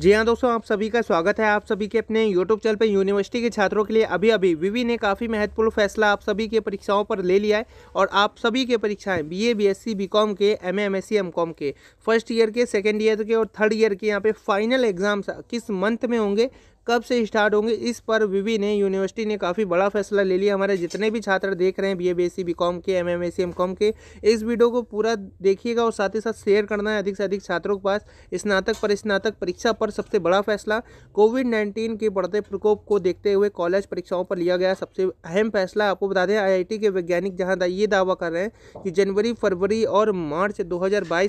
जी हाँ दोस्तों आप सभी का स्वागत है आप सभी के अपने यूट्यूब चैनल पर यूनिवर्सिटी के छात्रों के लिए अभी अभी विवी ने काफ़ी महत्वपूर्ण फैसला आप सभी के परीक्षाओं पर ले लिया है और आप सभी के परीक्षाएं बीए बीएससी बीकॉम के एमए एमएससी एमकॉम के फर्स्ट ईयर के सेकेंड ईयर के और थर्ड ईयर के यहाँ पे फाइनल एग्जाम्स किस मंथ में होंगे कब से स्टार्ट होंगे इस पर विवि ने यूनिवर्सिटी ने काफ़ी बड़ा फैसला ले लिया हमारे जितने भी छात्र देख रहे हैं B A B S C B com के M M S C M com के इस वीडियो को पूरा देखिएगा और साथ ही साथ शेयर करना है अधिक से अधिक छात्रों के पास स्नातक पर स्नातक परीक्षा पर सबसे बड़ा फैसला कोविड नाइन्टीन के बढ़ते प्रकोप को देखते हुए कॉलेज परीक्षाओं पर लिया गया सबसे अहम फैसला आपको बता दें आई के वैज्ञानिक जहाँ ये दावा कर रहे हैं कि जनवरी फरवरी और मार्च दो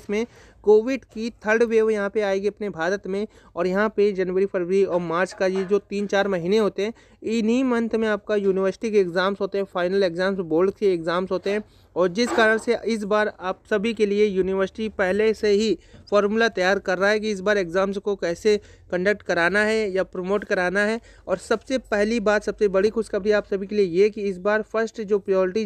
में कोविड की थर्ड वेव यहाँ पे आएगी अपने भारत में और यहाँ पे जनवरी फरवरी और मार्च का ये जो तीन चार महीने होते हैं इन्हीं मंथ में आपका यूनिवर्सिटी के एग्ज़ाम्स होते हैं फाइनल एग्ज़ाम्स बोर्ड के एग्ज़ाम्स होते हैं और जिस कारण से इस बार आप सभी के लिए यूनिवर्सिटी पहले से ही फॉर्मूला तैयार कर रहा है कि इस बार एग्ज़ाम्स को कैसे कंडक्ट कराना है या प्रमोट कराना है और सबसे पहली बात सबसे बड़ी खुशखबरी आप सभी के लिए ये कि इस बार फर्स्ट जो प्रियोरिटी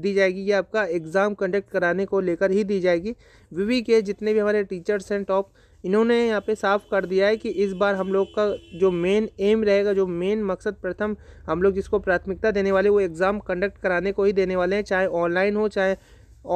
दी जाएगी ये आपका एग्ज़ाम कंडक्ट कराने को लेकर ही दी जाएगी वी के जितने भी हमारे टीचर्स हैं टॉप इन्होंने यहाँ पे साफ कर दिया है कि इस बार हम लोग का जो मेन एम रहेगा जो मेन मकसद प्रथम हम लोग जिसको प्राथमिकता देने वाले वो एग्ज़ाम कंडक्ट कराने को ही देने वाले हैं चाहे ऑनलाइन हो चाहे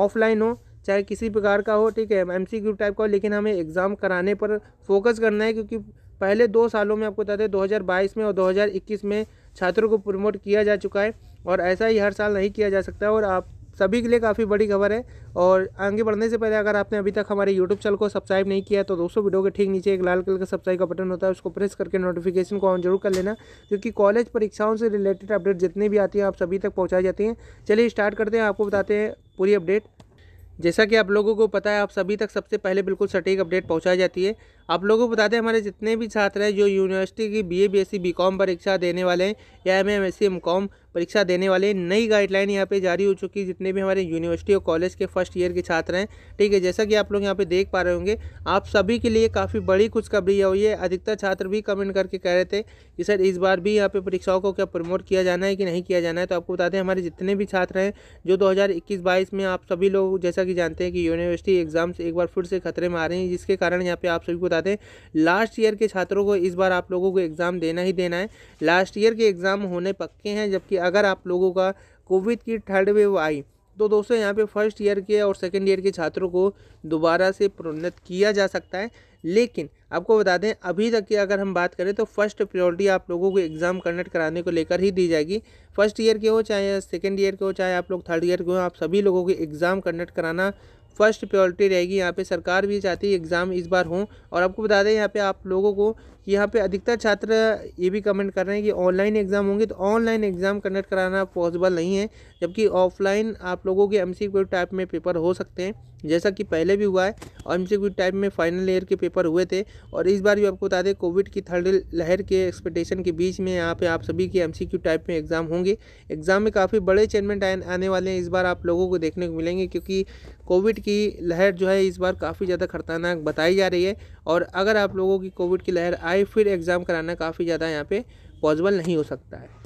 ऑफलाइन हो चाहे किसी प्रकार का हो ठीक है एम सी टाइप का हो लेकिन हमें एग्ज़ाम कराने पर फोकस करना है क्योंकि पहले दो सालों में आपको बता दें बाईस में और इक्कीस में छात्रों को प्रमोट किया जा चुका है और ऐसा ही हर साल नहीं किया जा सकता और आप सभी के लिए काफ़ी बड़ी खबर है और आगे बढ़ने से पहले अगर आपने अभी तक हमारे यूट्यूब चैनल को सब्सक्राइब नहीं किया तो दोस्तों वीडियो के ठीक नीचे एक लाल कलर का सब्सक्राइब का बटन होता है उसको प्रेस करके नोटिफिकेशन को ऑन जरूर कर लेना क्योंकि कॉलेज परीक्षाओं से रिलेटेड अपडेट जितनी भी आती हैं आप सभी तक पहुँचाई जाती हैं चलिए स्टार्ट करते हैं आपको बताते हैं पूरी अपडेट जैसा कि आप लोगों को पता है आप सभी तक सबसे पहले बिल्कुल सटीक अपडेट पहुंचाई जाती है आप लोगों को बताते हैं हमारे जितने भी छात्र हैं जो यूनिवर्सिटी की बीए बीएससी बीकॉम परीक्षा देने वाले हैं या एमएमएससी एमकॉम परीक्षा देने वाले नई गाइडलाइन यहाँ पे जारी हो चुकी है जितने भी हमारे यूनिवर्सिटी और कॉलेज के फर्स्ट ईयर के छात्र हैं ठीक है जैसा कि आप लोग यहाँ पे देख पा रहे होंगे आप सभी के लिए काफ़ी बड़ी खुशखबरी हुई है अधिकतर छात्र भी कमेंट करके कह रहे थे कि सर इस बार भी यहाँ पर परीक्षाओं को क्या प्रमोट किया जाना है कि नहीं किया जाना है तो आपको बता दें हमारे जितने भी छात्र हैं जो दो हज़ार में आप सभी लोग जैसा कि जानते हैं कि यूनिवर्सिटी एग्जाम्स एक बार फिर से खतरे में आ रहे हैं जिसके कारण यहाँ पे आप सभी को बता दें लास्ट ईयर के छात्रों को इस बार आप लोगों को एग्ज़ाम देना ही देना है लास्ट ईयर के एग्ज़ाम होने पक्के हैं जबकि अगर आप लोगों का कोविड की थर्ड वेव आई तो दोस्तों यहाँ पे फर्स्ट ईयर के और सेकेंड ईयर के छात्रों को दोबारा से प्रोन्नत किया जा सकता है लेकिन आपको बता दें अभी तक की अगर हम बात करें तो फर्स्ट प्रायोरिटी आप लोगों को एग्ज़ाम कंडक्ट कराने को लेकर ही दी जाएगी फर्स्ट ईयर के हो चाहे सेकेंड ईयर के हो चाहे आप लोग थर्ड ईयर के हो आप सभी लोगों के एग्ज़ाम कंडक्ट कराना फर्स्ट प्रायोरिटी रहेगी यहाँ पे सरकार भी चाहती है एग्ज़ाम इस बार हों और आपको बता दें यहाँ पे आप लोगों को कि यहाँ पे अधिकतर छात्र ये भी कमेंट कर रहे हैं कि ऑनलाइन एग्ज़ाम होंगे तो ऑनलाइन एग्ज़ाम कंडक्ट कराना पॉसिबल नहीं है जबकि ऑफलाइन आप लोगों के एम टाइप में पेपर हो सकते हैं जैसा कि पहले भी हुआ है और एम टाइप में फाइनल ईयर के पेपर हुए थे और इस बार भी आपको बता दें कोविड की थर्ड लहर के एक्सपेक्टेशन के बीच में यहाँ पर आप सभी के एम टाइप में एग्ज़ाम होंगे एग्ज़ाम में काफ़ी बड़े अचीवमेंट आने वाले हैं इस बार आप लोगों को देखने को मिलेंगे क्योंकि कोविड की लहर जो है इस बार काफ़ी ज़्यादा खतरनाक बताई जा रही है और अगर आप लोगों की कोविड की लहर आई फिर एग्ज़ाम कराना काफ़ी ज़्यादा यहाँ पे पॉसिबल नहीं हो सकता है